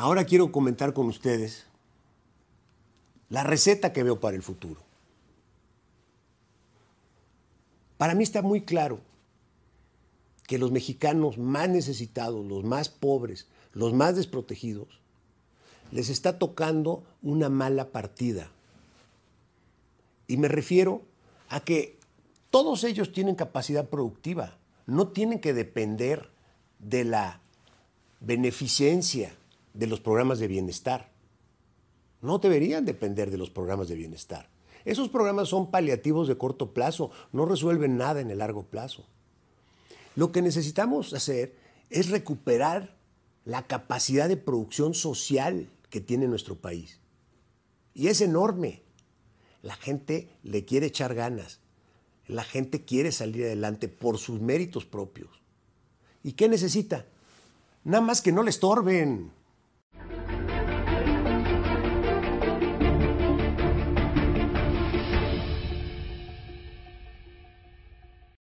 Ahora quiero comentar con ustedes la receta que veo para el futuro. Para mí está muy claro que los mexicanos más necesitados, los más pobres, los más desprotegidos, les está tocando una mala partida. Y me refiero a que todos ellos tienen capacidad productiva, no tienen que depender de la beneficencia de los programas de bienestar. No deberían depender de los programas de bienestar. Esos programas son paliativos de corto plazo, no resuelven nada en el largo plazo. Lo que necesitamos hacer es recuperar la capacidad de producción social que tiene nuestro país. Y es enorme. La gente le quiere echar ganas. La gente quiere salir adelante por sus méritos propios. ¿Y qué necesita? Nada más que no le estorben.